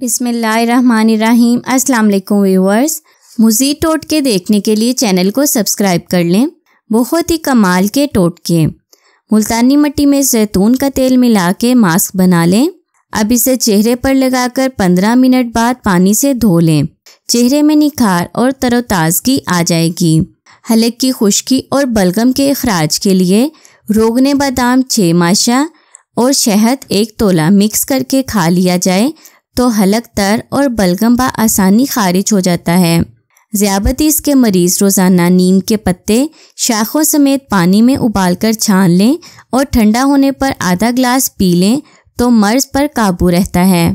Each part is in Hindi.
बिसमीम अस्सलाम व्यूवर्स मुजी टोटके देखने के लिए चैनल को सब्सक्राइब कर लें बहुत ही कमाल के टोटके मुल्तानी मट्टी में जैतून का तेल मिला के मास्क बना लें अब इसे चेहरे पर लगाकर 15 मिनट बाद पानी से धो लें चेहरे में निखार और तरोताजगी आ जाएगी हलक की खुश्की और बलगम के अखराज के लिए रोगने बादाम छः माशा और शहद एक तोला मिक्स करके खा लिया जाए तो हलक तर और बलगम बा आसानी खारिज हो जाता है ज़ियाबतीस के मरीज़ रोज़ाना नीम के पत्ते शाखों समेत पानी में उबालकर छान लें और ठंडा होने पर आधा ग्लास पी लें तो मर्ज़ पर काबू रहता है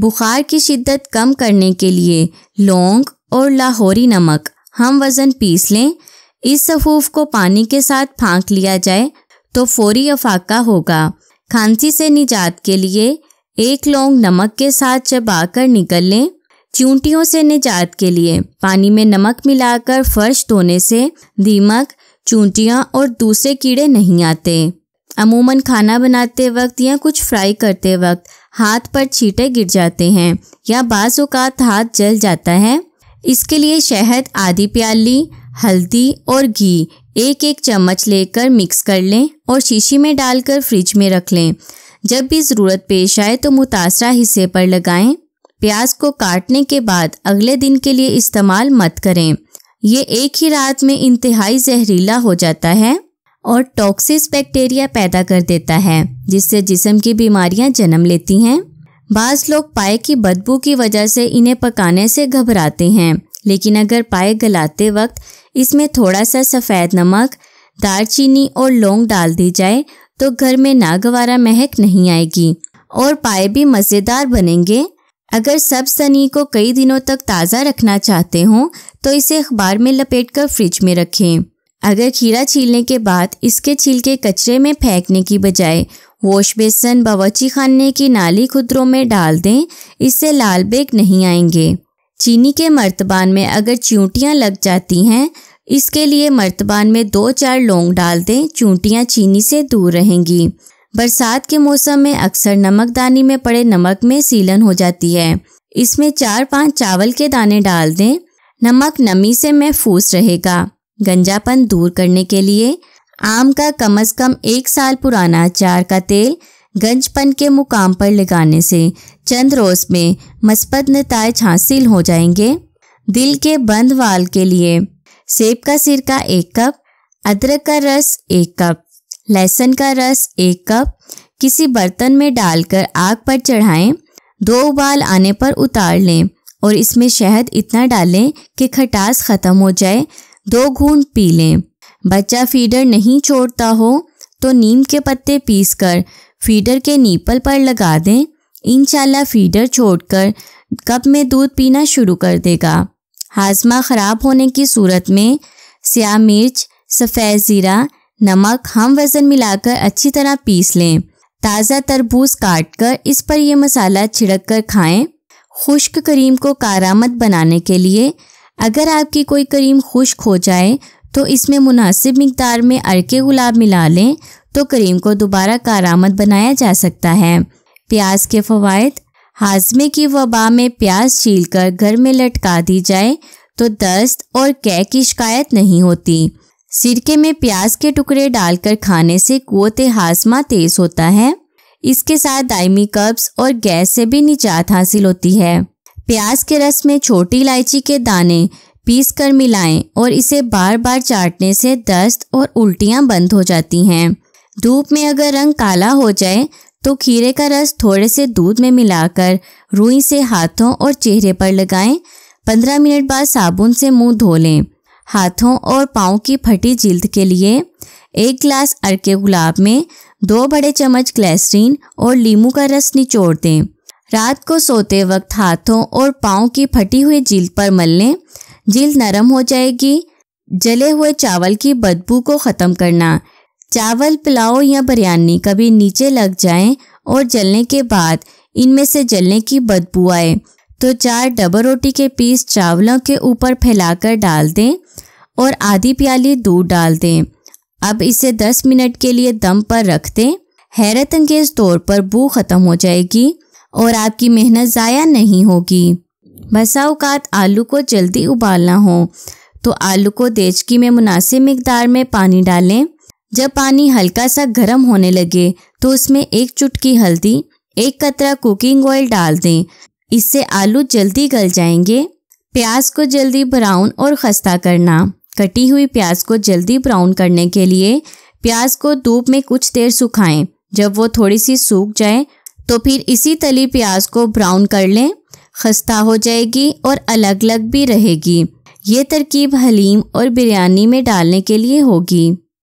बुखार की शिद्दत कम करने के लिए लौंग और लाहौरी नमक हम वज़न पीस लें इस सफूफ को पानी के साथ फाँक लिया जाए तो फौरी अफाका होगा खांसी से निजात के लिए एक लौंग नमक के साथ चबाकर निकल लें चूंटियों से निजात के लिए पानी में नमक मिलाकर फर्श धोने से दीमक चूंटियाँ और दूसरे कीड़े नहीं आते अमूमन खाना बनाते वक्त या कुछ फ्राई करते वक्त हाथ पर छींटे गिर जाते हैं या बाज़ात हाथ जल जाता है इसके लिए शहद आधी प्याली हल्दी और घी एक एक चम्मच लेकर मिक्स कर लें और शीशी में डालकर फ्रिज में रख लें जब भी ज़रूरत पेश आए तो मुतासरा हिस्से पर लगाएं प्याज को काटने के बाद अगले दिन के लिए इस्तेमाल मत करें ये एक ही रात में इंतहाई जहरीला हो जाता है और टॉक्सिस बैक्टीरिया पैदा कर देता है जिससे जिसम की बीमारियां जन्म लेती हैं बाज़ लोग पाए की बदबू की वजह से इन्हें पकाने से घबराते हैं लेकिन अगर पाए गलाते वक्त इसमें थोड़ा सा सफ़ेद नमक दालचीनी और लौंग डाल दी जाए तो घर में नागवारा महक नहीं आएगी और पाए भी मज़ेदार बनेंगे अगर सब सनी को कई दिनों तक ताज़ा रखना चाहते हो तो इसे अखबार में लपेट कर फ्रिज में रखें अगर खीरा छीलने के बाद इसके के कचरे में फेंकने की बजाय वॉश बेसन बावची खाने की नाली खुदरों में डाल दें इससे लाल बेग नहीं आएंगे चीनी के मर्तबान में अगर च्यूटियाँ लग जाती हैं इसके लिए मर्तबान में दो चार लौंग डाल दें चूंटियाँ चीनी से दूर रहेंगी बरसात के मौसम में अक्सर नमकदानी में पड़े नमक में सीलन हो जाती है इसमें चार पांच चावल के दाने डाल दें नमक नमी से महफूस रहेगा गंजापन दूर करने के लिए आम का कम अज कम एक साल पुराना अचार का तेल गंजपन के मुकाम पर लगाने से चंद रोज में मस्बत नतज हासिल हो जाएंगे दिल के बंद वाल के लिए सेब का सिरका एक कप अदरक का रस एक कप लहसुन का रस एक कप किसी बर्तन में डालकर आग पर चढ़ाएं दो उबाल आने पर उतार लें और इसमें शहद इतना डालें कि खटास ख़त्म हो जाए दो घूंट पी लें बच्चा फीडर नहीं छोड़ता हो तो नीम के पत्ते पीसकर फीडर के नीपल पर लगा दें इनशाला फीडर छोड़कर कप में दूध पीना शुरू कर देगा हाजमा ख़राब होने की सूरत में स्या मिर्च सफ़ेद ज़ीरा नमक हम वज़न मिलाकर अच्छी तरह पीस लें ताज़ा तरबूज काट कर इस पर यह मसाला छिड़क कर खाएँ खुश्क करीम को कारामत बनाने के लिए अगर आपकी कोई करीम खुश्क हो जाए तो इसमें मुनासिब मकदार में अरके गुलाब मिला लें तो करीम को दोबारा कारामत बनाया जा सकता है प्याज के फ़वाद हाजमे की वबा में प्याज छीलकर घर में लटका दी जाए तो दस्त और कै की शिकायत नहीं होती सिरके में प्याज के टुकड़े डालकर खाने से कुत हाजमा तेज होता है इसके साथ दायमी कब्ज और गैस से भी निजात हासिल होती है प्याज के रस में छोटी इलायची के दाने पीस कर मिलाएं और इसे बार बार चाटने से दस्त और उल्टियां बंद हो जाती हैं धूप में अगर रंग काला हो जाए तो खीरे का रस थोड़े से दूध में मिलाकर रुई से हाथों और चेहरे पर लगाएं। 15 मिनट बाद साबुन से मुंह धो लें हाथों और पाँव की फटी जिल्द के लिए एक ग्लास अरके गुलाब में दो बड़े चम्मच ग्लैसरीन और लीमू का रस निचोड़ दें रात को सोते वक्त हाथों और पाँव की फटी हुई जिल्द पर मल लें जिल्द नरम हो जाएगी जले हुए चावल की बदबू को ख़त्म करना चावल पुलाव या बिरयानी कभी नीचे लग जाएं और जलने के बाद इनमें से जलने की बदबू आए तो चार डबल रोटी के पीस चावलों के ऊपर फैलाकर डाल दें और आधी प्याली दूध डाल दें अब इसे 10 मिनट के लिए दम पर रख दें हैरत अंगेज तौर पर बू ख़त्म हो जाएगी और आपकी मेहनत ज़ाया नहीं होगी बसा आलू को जल्दी उबालना हो तो आलू को देचकी में मुनासिब मकदार में पानी डालें जब पानी हल्का सा गर्म होने लगे तो उसमें एक चुटकी हल्दी एक कतरा कुकिंग ऑयल डाल दें इससे आलू जल्दी गल जाएंगे प्याज को जल्दी ब्राउन और खस्ता करना कटी हुई प्याज को जल्दी ब्राउन करने के लिए प्याज को धूप में कुछ देर सुखाएं जब वो थोड़ी सी सूख जाए तो फिर इसी तली प्याज को ब्राउन कर लें खस्ता हो जाएगी और अलग अलग भी रहेगी ये तरकीब हलीम और बिरयानी में डालने के लिए होगी